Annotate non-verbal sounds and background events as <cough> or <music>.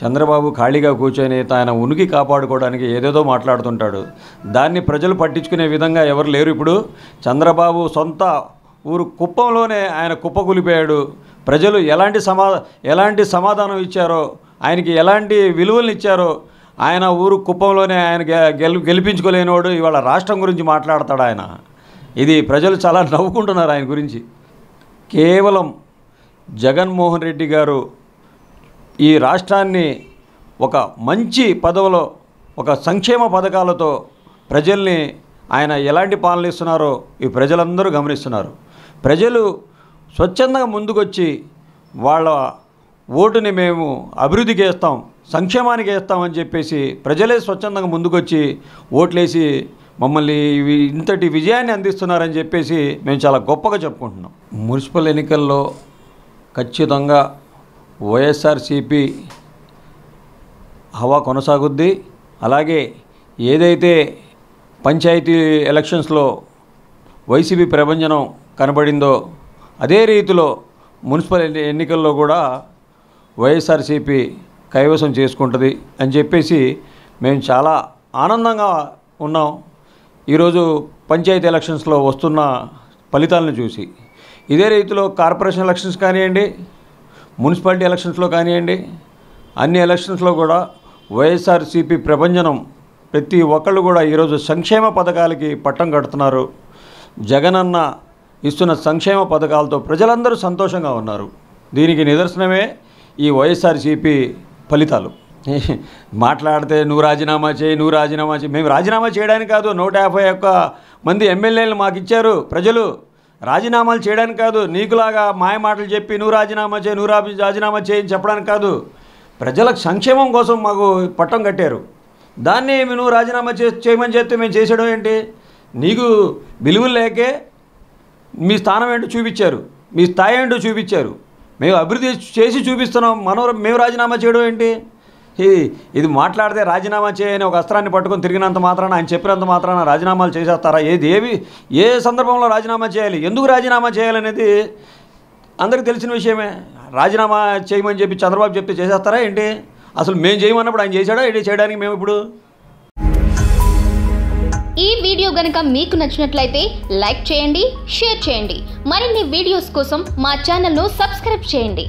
చంద్రబాబు ఖాళీగా కూర్చొని తన ఉనికి కాపాడుకోవడానికి ఏదేదో మాట్లాడుతుంటాడు దాన్ని ప్రజలు పట్టించుకునే విధంగా ఎవరు లేరు ఇప్పుడు చంద్రబాబు సొంత ఊరు కుప్పంలోనే ఆయన కూలిపోయాడు ప్రజలు ఎలాంటి సమా ఎలాంటి సమాధానం ఇచ్చారో ఆయనకి ఎలాంటి విలువలను ఇచ్చారో ఆయన ఊరు కుప్పంలోనే ఆయన గెల్ గెలిపించుకోలేనివాడు ఇవాళ రాష్ట్రం గురించి మాట్లాడతాడు ఆయన ఇది ప్రజలు చాలా నవ్వుకుంటున్నారు ఆయన గురించి కేవలం జగన్మోహన్ రెడ్డి గారు ఈ రాష్ట్రాన్ని ఒక మంచి పదవిలో ఒక సంక్షేమ పథకాలతో ప్రజల్ని ఆయన ఎలాంటి పాలన ఇస్తున్నారో ఈ ప్రజలందరూ గమనిస్తున్నారు ప్రజలు స్వచ్ఛందంగా ముందుకొచ్చి వాళ్ళ ఓటుని మేము అభివృద్ధికి వేస్తాం సంక్షేమానికి వేస్తామని చెప్పేసి ప్రజలే స్వచ్ఛందంగా ముందుకొచ్చి ఓట్లేసి మమ్మల్ని ఇంతటి విజయాన్ని అందిస్తున్నారని చెప్పేసి మేము చాలా గొప్పగా చెప్పుకుంటున్నాం మున్సిపల్ ఎన్నికల్లో ఖచ్చితంగా వైఎస్ఆర్సిపి హవా కొనసాగుద్ది అలాగే ఏదైతే పంచాయతీ ఎలక్షన్స్లో వైసీపీ ప్రభంజనం కనబడిందో అదే రీతిలో మున్సిపల్ ఎన్నికల్లో కూడా వైఎస్ఆర్సీపీ కైవసం చేసుకుంటుంది అని చెప్పేసి మేము చాలా ఆనందంగా ఉన్నాం ఈరోజు పంచాయతీ ఎలక్షన్స్లో వస్తున్న ఫలితాలను చూసి ఇదే రీతిలో కార్పొరేషన్ ఎలక్షన్స్ కానివ్వండి మున్సిపాలిటీ ఎలక్షన్స్లో కానివ్వండి అన్ని ఎలక్షన్స్లో కూడా వైఎస్ఆర్సీపీ ప్రభంజనం ప్రతి ఒక్కళ్ళు కూడా ఈరోజు సంక్షేమ పథకాలకి పట్టం కడుతున్నారు జగనన్న ఇస్తున్న సంక్షేమ పథకాలతో ప్రజలందరూ సంతోషంగా ఉన్నారు దీనికి నిదర్శనమే ఈ వైఎస్ఆర్సీపీ ఫలితాలు <laughs> మాట్లాడితే నువ్వు రాజీనామా చేయి నువ్వు రాజీనామా చేయి మేము రాజీనామా చేయడానికి కాదు నూట యాభై ఒక్క మంది ఎమ్మెల్యేలు మాకు ఇచ్చారు ప్రజలు రాజీనామాలు చేయడానికి కాదు నీకులాగా మాయమాటలు చెప్పి నువ్వు రాజీనామా చేయి నువ్వు రాజీనామా చేయని చెప్పడానికి కాదు ప్రజలకు సంక్షేమం కోసం మాకు పట్టం కట్టారు దాన్ని నువ్వు రాజీనామా చే చేయమని చెప్తే మేము చేసేయడం ఏంటి నీకు విలువలు లేకే మీ స్థానం ఏంటో చూపించారు మీ స్థాయి ఏంటో చూపించారు మేము అభివృద్ధి చేసి చూపిస్తున్నాం మనం మేము రాజీనామా చేయడం ఏంటి ఇది మాట్లాడితే రాజీనామా చేయని ఒక అస్త్రాన్ని పట్టుకొని తిరిగినంత మాత్రాన ఆయన చెప్పినంత మాత్రాన రాజీనామాలు చేసేస్తారా ఏది ఏవి ఏ సందర్భంలో రాజీనామా చేయాలి ఎందుకు రాజీనామా చేయాలనేది అందరికీ తెలిసిన విషయమే రాజీనామా చేయమని చెప్పి చంద్రబాబు చెప్తే చేసేస్తారా ఏంటి అసలు మేము చేయమన్నప్పుడు ఆయన చేశాడా ఏంటి చేయడానికి మేము ఇప్పుడు ఈ వీడియో గనుక మీకు నచ్చినట్లయితే లైక్ చేయండి షేర్ చేయండి మరిన్ని వీడియోస్ కోసం మా ఛానల్ను సబ్స్క్రైబ్ చేయండి